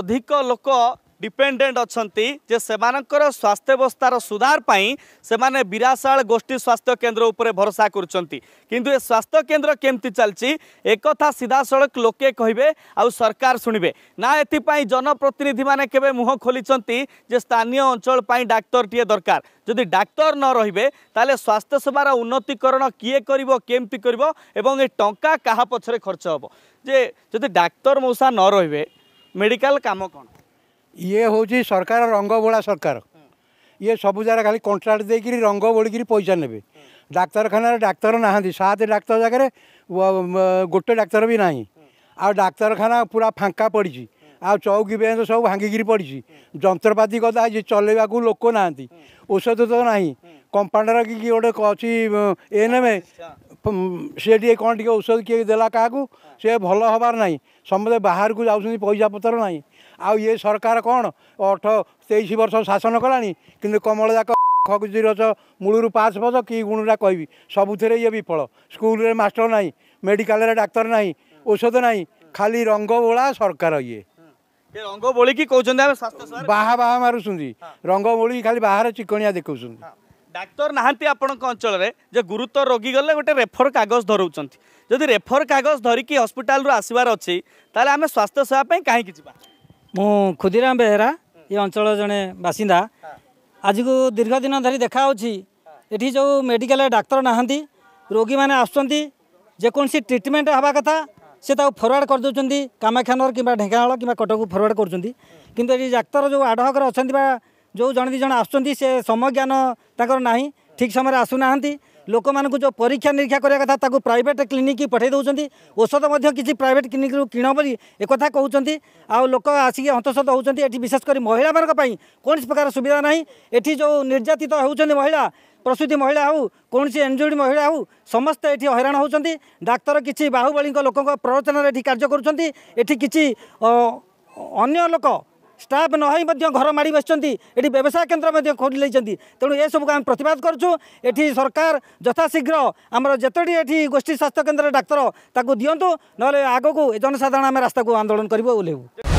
অধিক লোক ডিপেন্ডেট অনেক যে সে স্বাস্থ্যবস্থার সুধার পাই সে বিশাল গোষ্ঠী স্বাস্থ্য কেন্দ্র উপরে ভরসা করছেন কিন্তু এ স্বাস্থ্য কেন্দ্র কেমতি চালছি একথা সিধাসলখ লোকে কহবে আরকার শুণবে না এপাই জনপ্রতিনিধি মানে কেবে মুহ খোলি যে স্থানীয় অঞ্চল পাই ডাক্তারটিয়ে দরকার যদি ডাক্তার ন রহবে তাহলে স্বাস্থ্যসেবার উন্নতিকরণ কিয়ে করব কমিটি করব এবং এই টঙ্কা কাহা পছরে খরচ হব যে যদি ডাক্তার মৌসা ন রহবে মেডিকাল কাম কোণ ইয়ে হচ্ছে সরকার রঙ বোলা সরকার ইয়ে সবু জায়গা খালি কন্ট্রাক্ট দিয়ে রঙ বোলিকি পয়সা নেবে ডাক্তারখানার ডাক্তার না সাত ডাক্তার জায়গায় গোটে ডাক্তার বি না আর ডাক্তারখানা পুরা ফাঙ্কা পড়ছে ଆଉ ଚଉକି ବେଞ୍ଚ ସବୁ ଭାଙ୍ଗିକିରି ପଡ଼ିଛି ଯନ୍ତ୍ରପାତି କଥା ହେଇଛି ଚଲେଇବାକୁ ଲୋକ ନାହାନ୍ତି ଔଷଧ ତ ନାହିଁ କମ୍ପାଉଣ୍ଡର କି ଗୋଟେ ଅଛି ଏ ନେବେ ସିଏ ଟିକେ କ'ଣ ଟିକେ ଔଷଧ କିଏ ଦେଲା କାହାକୁ ସିଏ ଭଲ ହେବାର ନାହିଁ ସମସ୍ତେ ବାହାରକୁ ଯାଉଛନ୍ତି ପଇସା ପତ୍ର ନାହିଁ ଆଉ ଇଏ ସରକାର କ'ଣ ଅଠ ତେଇଶ ବର୍ଷ ଶାସନ କଲାଣି କିନ୍ତୁ କମଳଯାକ ଖଗୁଜି ରଚ ମୂଳରୁ ପାସ୍ ବଜ କି ଗୁଣଟା କହିବି ସବୁଥିରେ ଇଏ ବିଫଳ ସ୍କୁଲରେ ମାଷ୍ଟର ନାହିଁ ମେଡ଼ିକାଲରେ ଡାକ୍ତର ନାହିଁ ଔଷଧ ନାହିଁ ଖାଲି ରଙ୍ଗ ବୋଳା ସରକାର ଇଏ ରଙ୍ଗ ବୋଳିକି କହୁଛନ୍ତି ବାହା ବାହା ମାରୁଛନ୍ତି ରଙ୍ଗ ବୋଳିକି ଖାଲି ବାହାରେ ଚିକଣିଆ ଦେଖାଉଛନ୍ତି ডাক্তার নাহান্তি আপনার অঞ্চলের যে গুরুতর রোগী গলে গোটে রেফর কাগজ ধরুচ্ছেন যদি রেফর কাগজ ধরিকি হসপিটাল আসবার অছি তাহলে আমি স্বাস্থ্য সেবা পাই কাহিকি যা মু ক্ষুদিরাম বেহেরা ଏ ଅଞ୍ଚଳର ଜଣେ ବାସିନ୍ଦା ଆଜିକୁ ଦୀର୍ଘ ଦିନ ଧରି ଦେଖାହେଉଛି ଏଠି ଯେଉଁ ମେଡ଼ିକାଲରେ ଡାକ୍ତର ନାହାନ୍ତି ରୋଗୀମାନେ ଆସୁଛନ୍ତି ଯେକୌଣସି ଟ୍ରିଟମେଣ୍ଟ ହେବା କଥା ସେ ତାକୁ ଫରୱାର୍ଡ଼ କରିଦେଉଛନ୍ତି କାମାକ୍ଷାନଗର କିମ୍ବା ଢେଙ୍କାନାଳ କିମ୍ବା କଟକକୁ ଫରୱାର୍ଡ଼ କରୁଛନ୍ତି କିନ୍ତୁ ଏଠି ଡାକ୍ତର ଯେଉଁ ଆଡ଼ହକରେ ଅଛନ୍ତି ବା ଯେଉଁ ଜଣେ ଦୁଇ ଜଣ ଆସୁଛନ୍ତି ସେ ସମୟ ଜ୍ଞାନ ତାଙ୍କର ନାହିଁ ଠିକ୍ ସମୟରେ ଆସୁନାହାନ୍ତି ଲୋକମାନଙ୍କୁ ଯେଉଁ ପରୀକ୍ଷା ନିରୀକ୍ଷା କରିବା କଥା ତାକୁ ପ୍ରାଇଭେଟ୍ କ୍ଲିନିକ୍ ପଠାଇ ଦେଉଛନ୍ତି ଔଷଧ ମଧ୍ୟ କିଛି ପ୍ରାଇଭେଟ୍ କ୍ଲିନିକ୍ରୁ କିଣ ବୋଲି ଏକଥା କହୁଛନ୍ତି ଆଉ ଲୋକ ଆସିକି ହନ୍ତସନ୍ତ ହେଉଛନ୍ତି ଏଠି ବିଶେଷ କରି ମହିଳାମାନଙ୍କ ପାଇଁ କୌଣସି ପ୍ରକାର ସୁବିଧା ନାହିଁ ଏଠି ଯେଉଁ ନିର୍ଯାତିତ ହେଉଛନ୍ତି ମହିଳା ପ୍ରସୂତି ମହିଳା ହେଉ କୌଣସି ଏନ୍ଜିଓଡ଼ି ମହିଳା ହେଉ ସମସ୍ତେ ଏଠି ହଇରାଣ ହେଉଛନ୍ତି ଡାକ୍ତର କିଛି ବାହୁବଳୀଙ୍କ ଲୋକଙ୍କ ପ୍ରରୋଚନାରେ ଏଠି କାର୍ଯ୍ୟ କରୁଛନ୍ତି ଏଠି କିଛି ଅନ୍ୟ ଲୋକ ଷ୍ଟାଫ୍ ନ ହୋଇ ମଧ୍ୟ ଘର ମାଡ଼ି ବସିଛନ୍ତି ଏଠି ବ୍ୟବସାୟ କେନ୍ଦ୍ର ମଧ୍ୟ ଖୋଲି ଦେଇଛନ୍ତି ତେଣୁ ଏସବୁକୁ ଆମେ ପ୍ରତିବାଦ କରୁଛୁ ଏଠି ସରକାର ଯଥାଶୀଘ୍ର ଆମର ଯେତୋଟି ଏଠି ଗୋଷ୍ଠୀ ସ୍ୱାସ୍ଥ୍ୟ କେନ୍ଦ୍ରରେ ଡାକ୍ତର ତାକୁ ଦିଅନ୍ତୁ ନହେଲେ ଆଗକୁ ଜନସାଧାରଣ ଆମେ ରାସ୍ତାକୁ ଆନ୍ଦୋଳନ କରିବୁ ଓହ୍ଲେଇବୁ